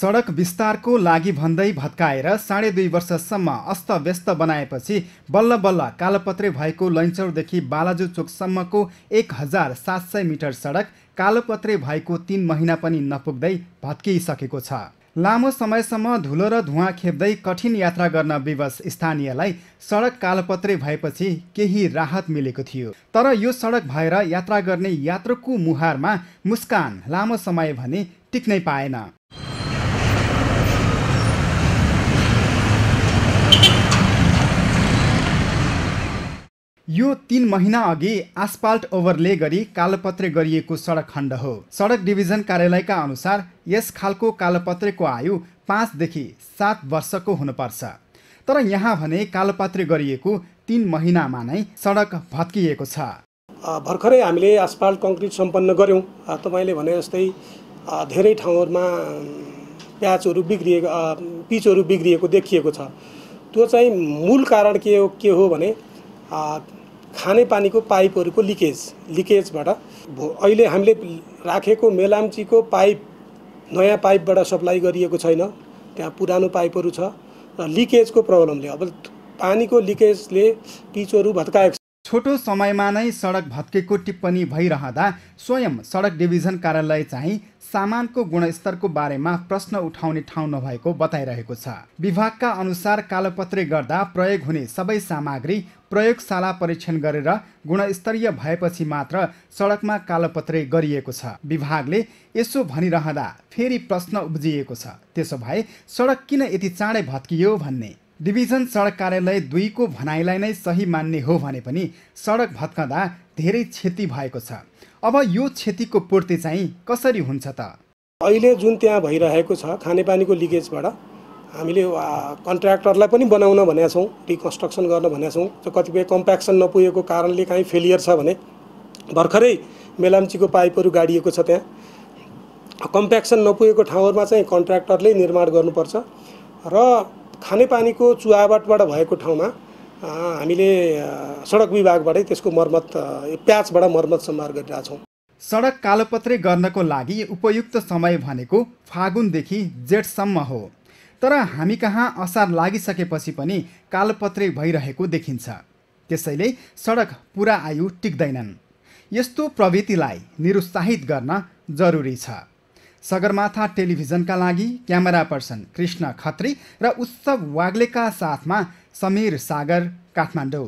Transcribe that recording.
सडक विस्तारको लागि भन्दै भत्काएर साढे दुई वर्षसम्म अस्तव्यस्त बनाएपछि बल्ल बल्ल कालोपत्रे भएको लैन्चौरदेखि बालाजु चोकसम्मको एक हजार सात सय मिटर सडक कालोपत्रे भएको तिन महिना पनि नपुग्दै भत्किसकेको छ लामो समयसम्म धुलो र धुवा खेप्दै कठिन यात्रा गर्न विवश स्थानीयलाई सडक कालोपत्रे भएपछि केही राहत मिलेको थियो तर यो सडक भएर यात्रा गर्ने यात्रुको मुहारमा मुस्कान लामो समय भने टिक्नै पाएन यो तिन महिना अघि आसपाल्ट ओभरले गरी कालोपत्रे गरिएको सडक खण्ड हो सडक डिभिजन कार्यालयका अनुसार यस खालको कालोपत्रेको आयु पाँचदेखि सात वर्षको हुनुपर्छ तर यहाँ भने कालोपत्रे गरिएको तिन महिनामा नै सडक भत्किएको छ भर्खरै हामीले आसपाल्ट कङ्क्रिट सम्पन्न गऱ्यौँ तपाईँले भने जस्तै धेरै ठाउँहरूमा प्याजहरू बिग्रिएको पिचहरू बिग्रिएको देखिएको छ त्यो चाहिँ मूल कारण के हो के हो भने खानेपानीको पाइपहरूको लिकेज लिकेजबाट भो अहिले हामीले राखेको मेलाम्चीको पाइप नयाँ पाइपबाट सप्लाई गरिएको छैन त्यहाँ पुरानो पाइपहरू छ र लिकेजको प्रब्लमले अब पानीको लिकेजले पिचहरू भत्काएको छ छोटो समयमा नै सडक भत्केको टिप्पणी भइरहँदा स्वयं सडक डिभिजन कार्यालय चाहिँ सामानको गुणस्तरको बारेमा प्रश्न उठाउने ठाउँ नभएको बताइरहेको छ विभागका अनुसार कालोपत्रे गर्दा प्रयोग हुने सबै सामग्री प्रयोगशाला परीक्षण गरेर गुणस्तरीय भएपछि मात्र सडकमा कालोपत्रे गरिएको छ विभागले यसो भनिरहँदा फेरि प्रश्न उब्जिएको छ त्यसो भए सडक किन यति चाँडै भत्कियो भन्ने डिभिजन सडक कार्यालय दुईको भनाइलाई नै सही मान्ने हो भने पनि सडक भत्कँदा धेरै क्षति भएको छ अब यो क्षतिको पूर्ति चाहिँ कसरी हुन्छ त अहिले जुन त्यहाँ भइरहेको छ खानेपानीको लिकेजबाट हामीले कन्ट्र्याक्टरलाई पनि बनाउन भनेका छौँ रिकन्स्ट्रक्सन गर्न भनेका छौँ कतिपय कम्प्याक्सन नपुगेको कारणले काहीँ फेलियर छ भने भर्खरै मेलाम्चीको पाइपहरू गाडिएको छ त्यहाँ कम्प्याक्सन नपुगेको ठाउँहरूमा चाहिँ कन्ट्र्याक्टरले निर्माण गर्नुपर्छ र खानेपानीको चुहावटबाट भएको ठाउँमा हामीले सडक विभागबाटै त्यसको मर्मत प्याचबाट मर्मत सम्हार गरिरहेछौँ सडक कालोपत्रे गर्नको लागि उपयुक्त समय भनेको फागुनदेखि जेठसम्म हो तर हामी कहाँ असार लागिसकेपछि पनि कालोपत्रे भइरहेको देखिन्छ त्यसैले सडक पुरा आयु टिक्दैनन् यस्तो प्रवृत्तिलाई निरुत्साहित गर्न जरुरी छ सगरमाथा टेलिभिजनका लागि क्यामेरा पर्सन कृष्ण खत्री र उत्सव वाग्लेका साथमा समीर सागर काठमाडौँ